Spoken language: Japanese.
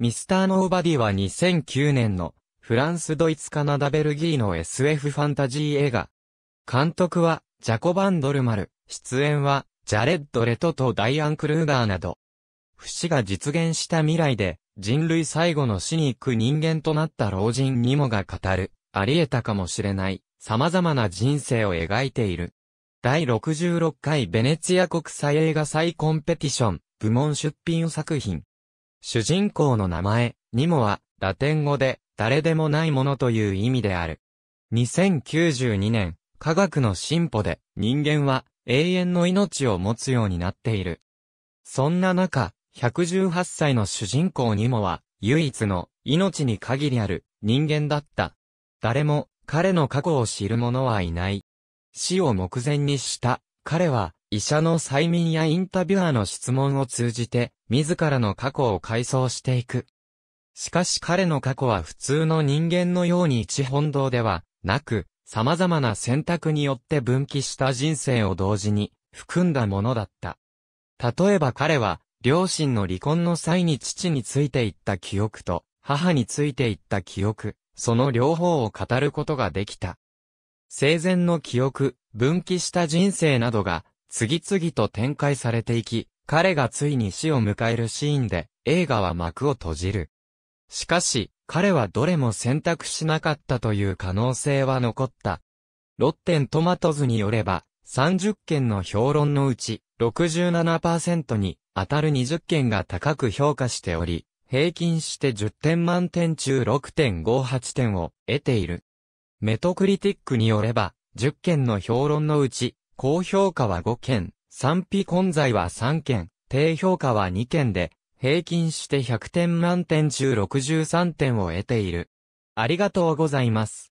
ミスターノーバディは2009年のフランスドイツカナダベルギーの SF ファンタジー映画。監督はジャコバン・ドルマル、出演はジャレッド・レトとダイアン・クルーガーなど。不死が実現した未来で人類最後の死に行く人間となった老人にもが語る、あり得たかもしれない様々な人生を描いている。第66回ベネツィア国際映画祭コンペティション部門出品作品。主人公の名前、ニモは、ラテン語で、誰でもないものという意味である。2092年、科学の進歩で、人間は、永遠の命を持つようになっている。そんな中、118歳の主人公ニモは、唯一の、命に限りある、人間だった。誰も、彼の過去を知る者はいない。死を目前にした、彼は、医者の催眠やインタビュアーの質問を通じて、自らの過去を回想していく。しかし彼の過去は普通の人間のように一本道ではなく、様々な選択によって分岐した人生を同時に含んだものだった。例えば彼は、両親の離婚の際に父についていった記憶と、母についていった記憶、その両方を語ることができた。生前の記憶、分岐した人生などが、次々と展開されていき、彼がついに死を迎えるシーンで、映画は幕を閉じる。しかし、彼はどれも選択しなかったという可能性は残った。ロッテントマトズによれば、30件の評論のうち67%に当たる20件が高く評価しており、平均して10点満点中6.58点を得ている。メトクリティックによれば、10件の評論のうち、高評価は5件、賛否混在は3件、低評価は2件で、平均して100点満点中63点を得ている。ありがとうございます。